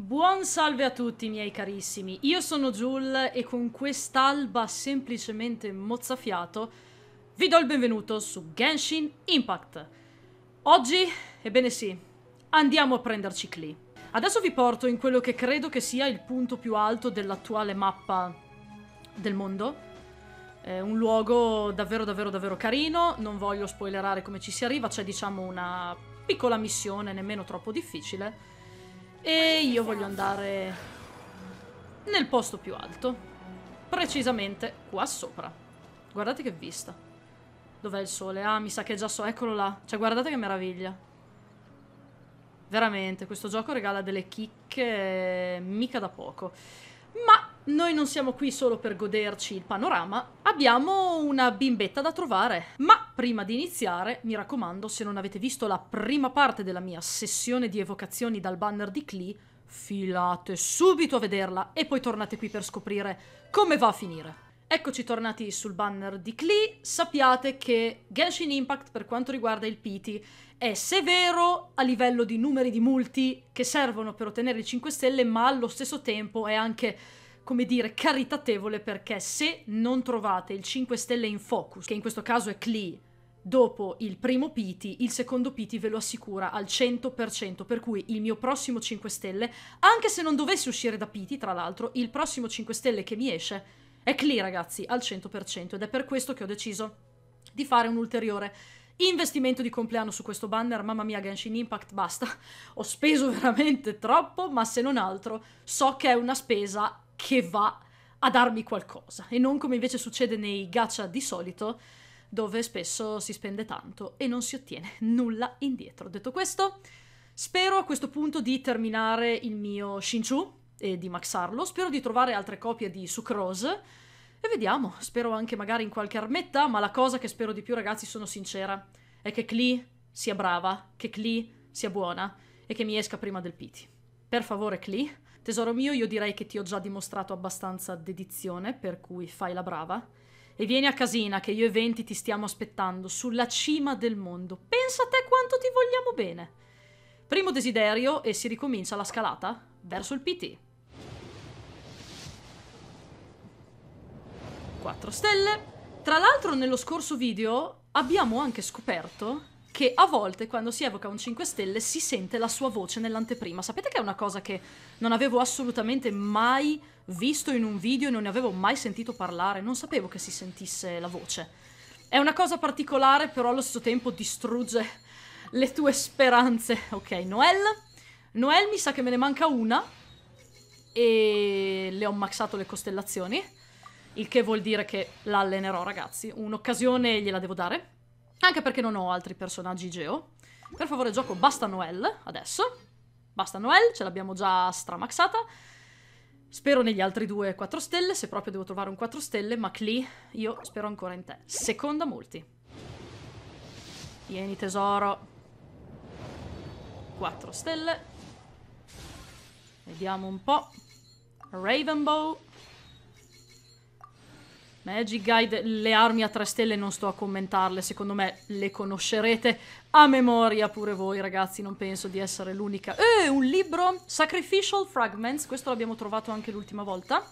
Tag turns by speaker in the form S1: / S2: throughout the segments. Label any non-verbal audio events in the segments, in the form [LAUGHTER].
S1: Buon salve a tutti miei carissimi, io sono Jul e con quest'alba semplicemente mozzafiato vi do il benvenuto su Genshin Impact. Oggi, ebbene sì, andiamo a prenderci Klee. Adesso vi porto in quello che credo che sia il punto più alto dell'attuale mappa del mondo. È un luogo davvero davvero davvero carino, non voglio spoilerare come ci si arriva, c'è diciamo una piccola missione, nemmeno troppo difficile e io voglio andare nel posto più alto, precisamente qua sopra. Guardate che vista. Dov'è il sole? Ah, mi sa che già so, eccolo là. Cioè, guardate che meraviglia. Veramente, questo gioco regala delle chicche mica da poco noi non siamo qui solo per goderci il panorama, abbiamo una bimbetta da trovare. Ma prima di iniziare, mi raccomando, se non avete visto la prima parte della mia sessione di evocazioni dal banner di Klee, filate subito a vederla e poi tornate qui per scoprire come va a finire. Eccoci tornati sul banner di Klee, sappiate che Genshin Impact per quanto riguarda il PT è severo a livello di numeri di multi che servono per ottenere il 5 stelle ma allo stesso tempo è anche come dire, caritatevole perché se non trovate il 5 stelle in focus, che in questo caso è CLI, dopo il primo Piti, il secondo Piti ve lo assicura al 100%, per cui il mio prossimo 5 stelle, anche se non dovesse uscire da Piti, tra l'altro, il prossimo 5 stelle che mi esce è CLI, ragazzi, al 100% ed è per questo che ho deciso di fare un ulteriore investimento di compleanno su questo banner, mamma mia Genshin Impact, basta, ho speso veramente troppo, ma se non altro so che è una spesa che va a darmi qualcosa e non come invece succede nei gacha di solito dove spesso si spende tanto e non si ottiene nulla indietro. Detto questo, spero a questo punto di terminare il mio Shinchu e di maxarlo, spero di trovare altre copie di Sucrose e vediamo, spero anche magari in qualche armetta, ma la cosa che spero di più ragazzi sono sincera, è che Klee sia brava, che Klee sia buona e che mi esca prima del piti. Per favore Klee, Tesoro mio, io direi che ti ho già dimostrato abbastanza dedizione, per cui fai la brava. E vieni a casina, che io e Venti ti stiamo aspettando, sulla cima del mondo. Pensa a te quanto ti vogliamo bene. Primo desiderio e si ricomincia la scalata verso il PT. 4 stelle. Tra l'altro nello scorso video abbiamo anche scoperto che a volte quando si evoca un 5 Stelle si sente la sua voce nell'anteprima. Sapete che è una cosa che non avevo assolutamente mai visto in un video, non ne avevo mai sentito parlare, non sapevo che si sentisse la voce. È una cosa particolare, però allo stesso tempo distrugge le tue speranze. Ok, Noel. Noel mi sa che me ne manca una. E le ho maxato le costellazioni. Il che vuol dire che l'allenerò, ragazzi. Un'occasione gliela devo dare. Anche perché non ho altri personaggi Geo. Per favore gioco Basta Noel adesso. Basta Noel, ce l'abbiamo già stramaxata. Spero negli altri due 4 stelle, se proprio devo trovare un 4 stelle, ma Clee, io spero ancora in te. Seconda multi. Vieni tesoro. 4 stelle. Vediamo un po'. Ravenbow. Magic Guide, le armi a tre stelle non sto a commentarle, secondo me le conoscerete a memoria pure voi ragazzi, non penso di essere l'unica. Eh, un libro, Sacrificial Fragments, questo l'abbiamo trovato anche l'ultima volta.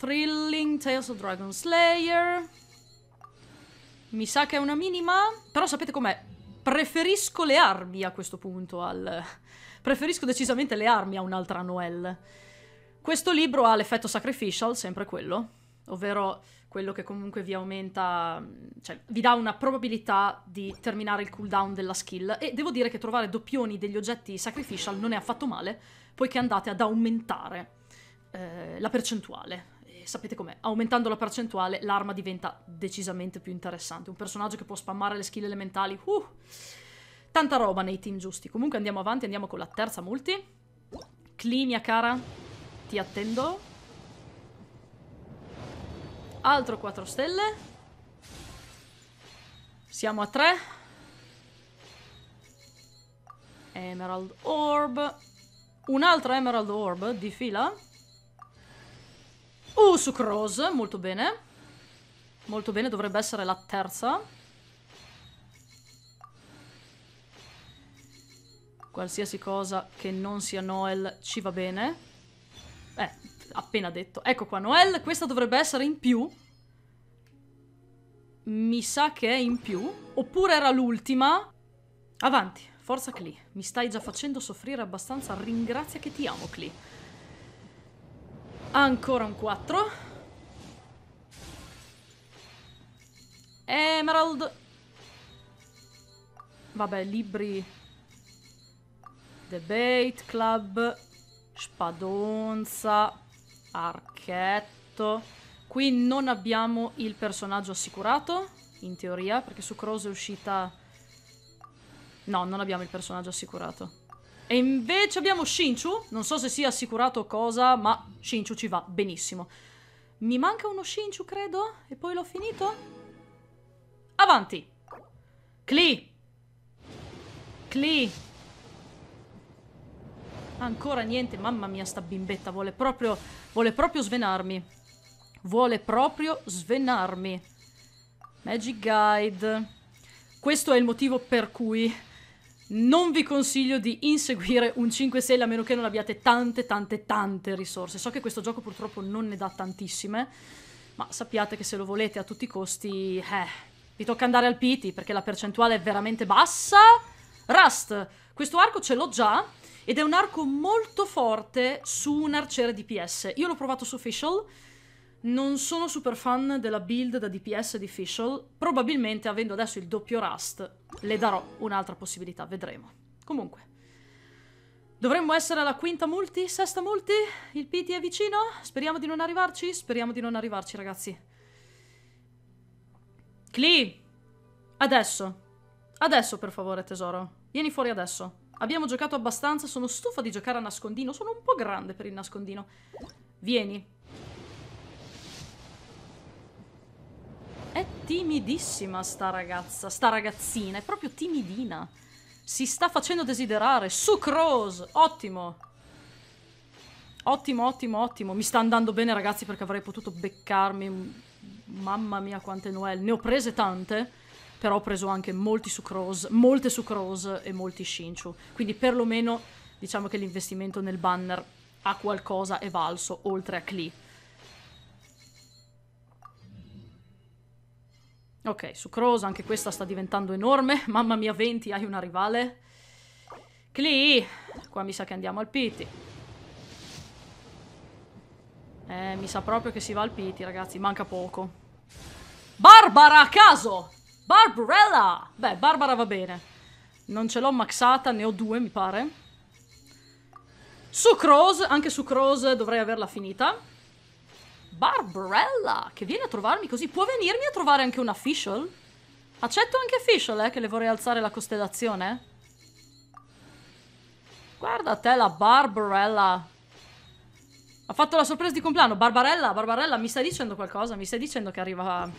S1: Thrilling Tales of Dragon Slayer. Mi sa che è una minima, però sapete com'è? Preferisco le armi a questo punto al... Preferisco decisamente le armi a un'altra Noelle. Questo libro ha l'effetto sacrificial, sempre quello, ovvero quello che comunque vi aumenta, cioè vi dà una probabilità di terminare il cooldown della skill e devo dire che trovare doppioni degli oggetti sacrificial non è affatto male, poiché andate ad aumentare eh, la percentuale. sapete com'è, aumentando la percentuale l'arma diventa decisamente più interessante, un personaggio che può spammare le skill elementali, uh, tanta roba nei team giusti. Comunque andiamo avanti, andiamo con la terza multi. Clinia cara, ti attendo. Altro 4 stelle. Siamo a 3. Emerald Orb. Un'altra Emerald Orb di fila. Uh, su Cross, molto bene. Molto bene, dovrebbe essere la terza. Qualsiasi cosa che non sia Noel ci va bene. Eh, appena detto. Ecco qua, Noel, questa dovrebbe essere in più. Mi sa che è in più. Oppure era l'ultima. Avanti, forza Clee. Mi stai già facendo soffrire abbastanza. Ringrazia che ti amo, Clee. Ancora un 4. Emerald. Vabbè, libri... Debate Club... Spadonza, archetto. Qui non abbiamo il personaggio assicurato, in teoria, perché su Cross è uscita... No, non abbiamo il personaggio assicurato. E invece abbiamo Shinchu, non so se sia assicurato o cosa, ma Shinchu ci va benissimo. Mi manca uno Shinchu, credo, e poi l'ho finito? Avanti! Clee! Clee! Ancora niente, mamma mia sta bimbetta, vuole proprio, vuole proprio svenarmi. Vuole proprio svenarmi. Magic Guide. Questo è il motivo per cui non vi consiglio di inseguire un 5 stelle a meno che non abbiate tante, tante, tante risorse. So che questo gioco purtroppo non ne dà tantissime, ma sappiate che se lo volete a tutti i costi, eh, vi tocca andare al PT perché la percentuale è veramente bassa. Rust, questo arco ce l'ho già, ed è un arco molto forte su un arciere DPS. Io l'ho provato su Fischl, non sono super fan della build da DPS di Fischl, probabilmente avendo adesso il doppio Rust le darò un'altra possibilità, vedremo. Comunque... Dovremmo essere alla quinta multi, sesta multi? Il PT è vicino? Speriamo di non arrivarci? Speriamo di non arrivarci, ragazzi. Clee! Adesso. Adesso, per favore, tesoro. Vieni fuori adesso. Abbiamo giocato abbastanza, sono stufa di giocare a nascondino. Sono un po' grande per il nascondino. Vieni. È timidissima sta ragazza, sta ragazzina. È proprio timidina. Si sta facendo desiderare. Sucrose! Ottimo! Ottimo, ottimo, ottimo. Mi sta andando bene, ragazzi, perché avrei potuto beccarmi... Mamma mia quante Noel. Ne ho prese tante però ho preso anche molti sucrose, molte sucrose e molti shinchu. Quindi perlomeno diciamo che l'investimento nel banner ha qualcosa è valso oltre a Klee. Ok, sucrosa, anche questa sta diventando enorme. [LAUGHS] Mamma mia, 20, hai una rivale. Clee, qua mi sa che andiamo al piti. Eh, mi sa proprio che si va al piti, ragazzi, manca poco. Barbara, a caso! Barbarella! Beh, Barbara va bene. Non ce l'ho maxata, ne ho due, mi pare. Su Sucrose, anche su Sucrose dovrei averla finita. Barbarella, che viene a trovarmi così. Può venirmi a trovare anche un official? Accetto anche official, eh, che le vorrei alzare la costellazione. Guarda te la Barbarella. Ha fatto la sorpresa di compleanno. Barbarella, Barbarella, mi stai dicendo qualcosa? Mi stai dicendo che arriva...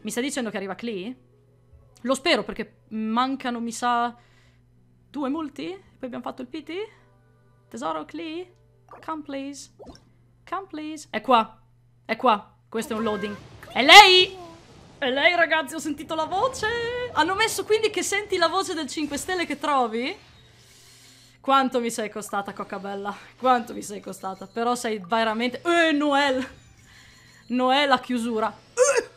S1: Mi stai dicendo che arriva Clee? Lo spero perché mancano, mi sa, due multi. Poi abbiamo fatto il PT. Tesoro, Clee. Come please. Come please. È qua. È qua. Questo è un loading. È lei! È lei, ragazzi, ho sentito la voce! Hanno messo quindi che senti la voce del 5 stelle che trovi? Quanto mi sei costata, Bella. Quanto mi sei costata. Però sei veramente... Eh, Noel! Noel la chiusura. Eh!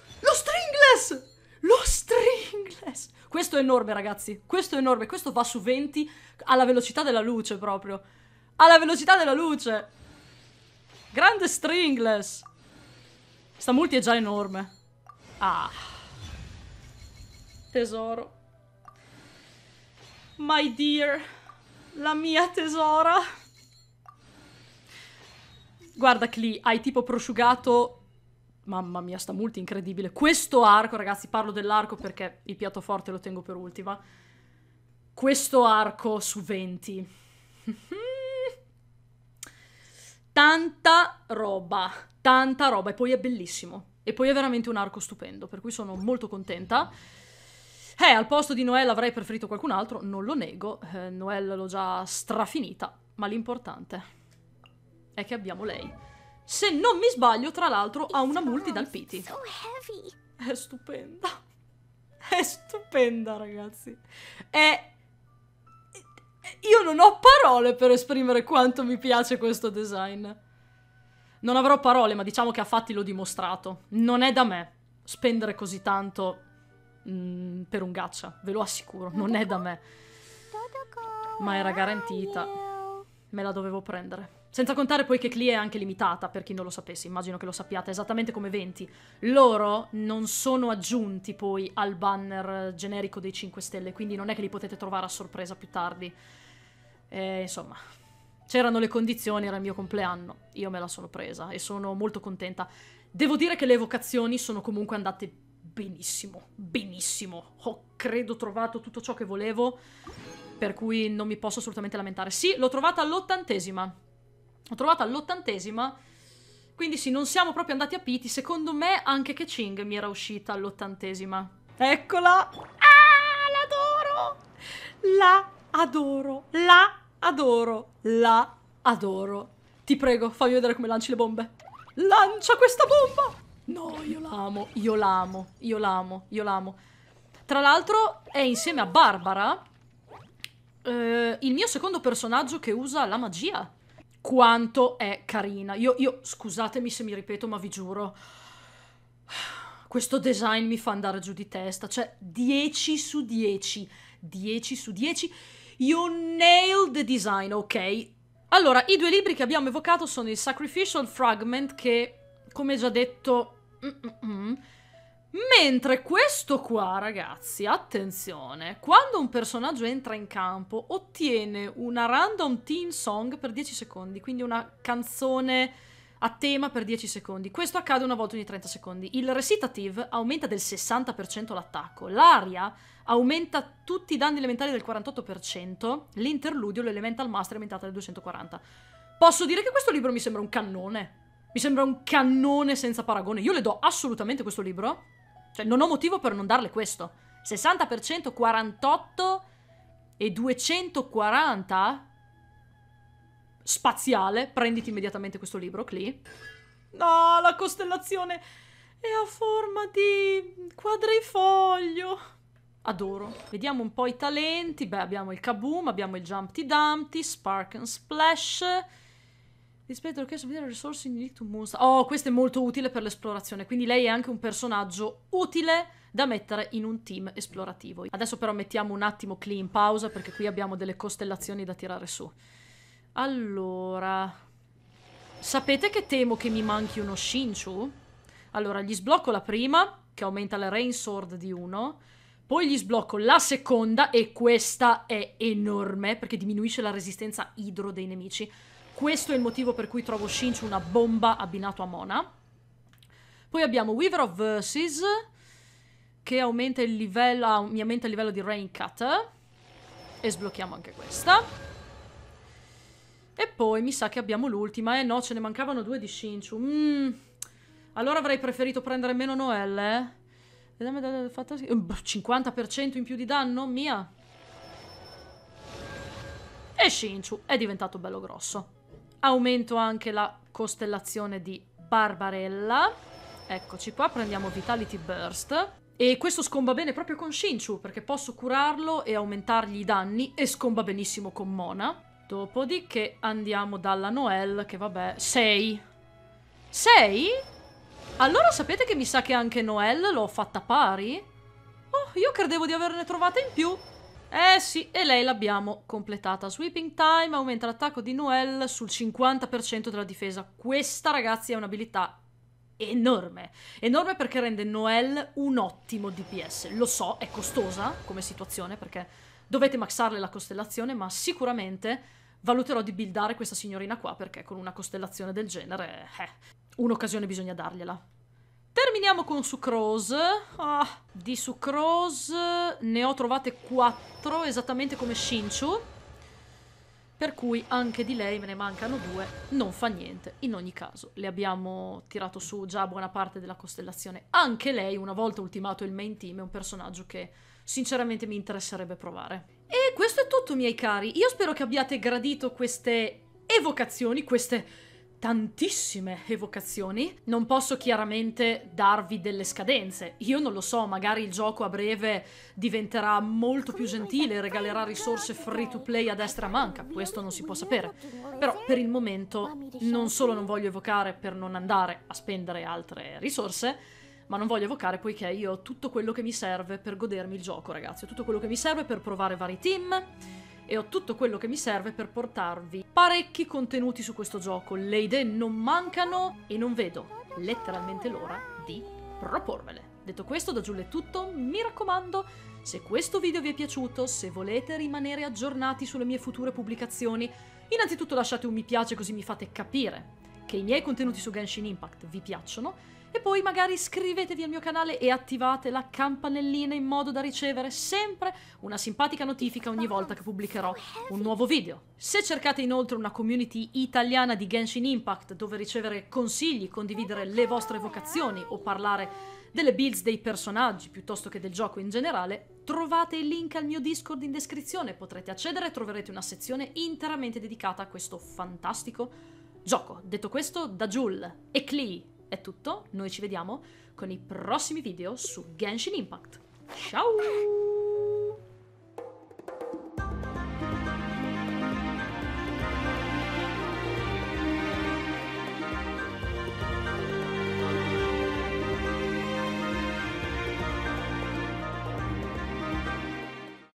S1: stress. Questo è enorme, ragazzi. Questo è enorme. Questo va su 20 alla velocità della luce, proprio. Alla velocità della luce. Grande stringless. Sta multi è già enorme. Ah. Tesoro. My dear. La mia tesora. Guarda, Clee, hai tipo prosciugato Mamma mia, sta molto incredibile. Questo arco, ragazzi, parlo dell'arco perché il piatto forte lo tengo per ultima. Questo arco su 20. [LAUGHS] tanta roba, tanta roba. E poi è bellissimo. E poi è veramente un arco stupendo, per cui sono molto contenta. Eh, al posto di Noel avrei preferito qualcun altro, non lo nego. Eh, Noel l'ho già strafinita, ma l'importante è che abbiamo lei. Se non mi sbaglio, tra l'altro, ha una multi dal Pity. È stupenda. [LAUGHS] È stupenda, ragazzi. È... Io non ho parole per esprimere quanto mi piace questo design. Non avrò parole, ma diciamo che a fatti l'ho dimostrato. Non è da me spendere così tanto mh, mm, per un gaccia, ve lo assicuro, non è da me. Ma era garantita. Me la dovevo prendere. Senza contare poi che Clea è anche limitata, per chi non lo sapesse, immagino che lo sappiate, esattamente come 20. Loro non sono aggiunti poi al banner generico dei 5 Stelle, quindi non è che li potete trovare a sorpresa più tardi. E, eh, insomma, c'erano le condizioni, era il mio compleanno, io me la sono presa e sono molto contenta. Devo dire che le evocazioni sono comunque andate benissimo, benissimo. Ho credo trovato tutto ciò che volevo, per cui non mi posso assolutamente lamentare. Sì, l'ho trovata all'ottantesima. Ho trovato all'ottantesima, quindi sì, non siamo proprio andati a piti. Secondo me anche che Ching mi era uscita all'ottantesima. Eccola! Ah, l'adoro! La adoro, la adoro, la adoro. Ti prego, fammi vedere come lanci le bombe. Lancia questa bomba! No, io l'amo, io l'amo, io l'amo, io l'amo. Tra l'altro è insieme a Barbara eh, il mio secondo personaggio che usa la magia quanto è carina. Io, io, scusatemi se mi ripeto, ma vi giuro, questo design mi fa andare giù di testa. Cioè, 10 su 10, 10 su 10. You nailed the design, ok? Allora, i due libri che abbiamo evocato sono il Sacrificial Fragment, che, come già detto... Mm -mm -mm, Mentre questo qua, ragazzi, attenzione, quando un personaggio entra in campo ottiene una random teen song per 10 secondi, quindi una canzone a tema per 10 secondi. Questo accade una volta ogni 30 secondi. Il recitative aumenta del 60% l'attacco, l'aria aumenta tutti i danni elementari del 48%, l'interludio, l'elemental master è aumentata del 240. Posso dire che questo libro mi sembra un cannone. Mi sembra un cannone senza paragone. Io le do assolutamente questo libro cioè, non ho motivo per non darle questo. 60%, 48 e 240? Spaziale. Prenditi immediatamente questo libro, Clee. No, la costellazione è a forma di quadrifoglio. Adoro. Vediamo un po' i talenti. Beh, abbiamo il Kaboom, abbiamo il Jumpty Dumpty, Spark and Splash... Rispetto al cash of resource unique to monster. Oh, questo è molto utile per l'esplorazione, quindi lei è anche un personaggio utile da mettere in un team esplorativo. Adesso però mettiamo un attimo clean pausa perché qui abbiamo delle costellazioni da tirare su. Allora, sapete che temo che mi manchi uno Shinchu? Allora, gli sblocco la prima, che aumenta la Rain Sword di uno. Poi gli sblocco la seconda, e questa è enorme, perché diminuisce la resistenza idro dei nemici. Questo è il motivo per cui trovo Shinchu una bomba abbinato a Mona. Poi abbiamo Weaver of Verses, che aumenta il livello, ah, mi aumenta il livello di Rain Cut. E sblocchiamo anche questa. E poi mi sa che abbiamo l'ultima. Eh no, ce ne mancavano due di Shinchu. Mm. Allora avrei preferito prendere meno Noelle. Eh? 50% eh, in più di danno? Mia. E Shinchu è diventato bello grosso. Aumento anche la costellazione di Barbarella. Eccoci qua, prendiamo Vitality Burst. E questo scomba bene proprio con Shinchu, perché posso curarlo e aumentargli i danni, e scomba benissimo con Mona. Dopodiché andiamo dalla Noel, che vabbè... 6! 6? Allora sapete che mi sa che anche Noel l'ho fatta pari? Oh, io credevo di averne trovata in più. Eh sì, e lei l'abbiamo completata. Sweeping Time aumenta l'attacco di Noel sul 50% della difesa. Questa, ragazzi, è un'abilità enorme. Enorme perché rende Noel un ottimo DPS. Lo so, è costosa come situazione perché dovete maxarle la costellazione, ma sicuramente valuterò di buildare questa signorina qua perché con una costellazione del genere, eh, un'occasione bisogna dargliela. Terminiamo con sucrose. Ah, di sucrose ne ho trovate 4, esattamente come Shinchu. Per cui anche di lei me ne mancano due, non fa niente. In ogni caso, le abbiamo tirato su già buona parte della costellazione. Anche lei, una volta ultimato il main team, è un personaggio che sinceramente mi interesserebbe provare. E questo è tutto, miei cari. Io spero che abbiate gradito queste evocazioni, queste tantissime evocazioni. Non posso chiaramente darvi delle scadenze. Io non lo so, magari il gioco a breve diventerà molto più gentile e regalerà risorse free to play a destra manca, questo non si può sapere. Però per il momento non solo non voglio evocare per non andare a spendere altre risorse, ma non voglio evocare poiché io ho tutto quello che mi serve per godermi il gioco, ragazzi. Ho tutto quello che mi serve per provare vari team e ho tutto quello che mi serve per portarvi parecchi contenuti su questo gioco. Le idee non mancano e non vedo letteralmente l'ora di proporvele. Detto questo, da Giulia è tutto, mi raccomando, se questo video vi è piaciuto, se volete rimanere aggiornati sulle mie future pubblicazioni, innanzitutto lasciate un mi piace così mi fate capire che i miei contenuti su Genshin Impact vi piacciono e poi magari iscrivetevi al mio canale e attivate la campanellina in modo da ricevere sempre una simpatica notifica ogni volta che pubblicherò un nuovo video. Se cercate inoltre una community italiana di Genshin Impact dove ricevere consigli, condividere le vostre vocazioni o parlare delle builds dei personaggi piuttosto che del gioco in generale, trovate il link al mio Discord in descrizione, potrete accedere e troverete una sezione interamente dedicata a questo fantastico gioco. Detto questo, da Jul e Clee è tutto, noi ci vediamo con i prossimi video su Genshin Impact. Ciao!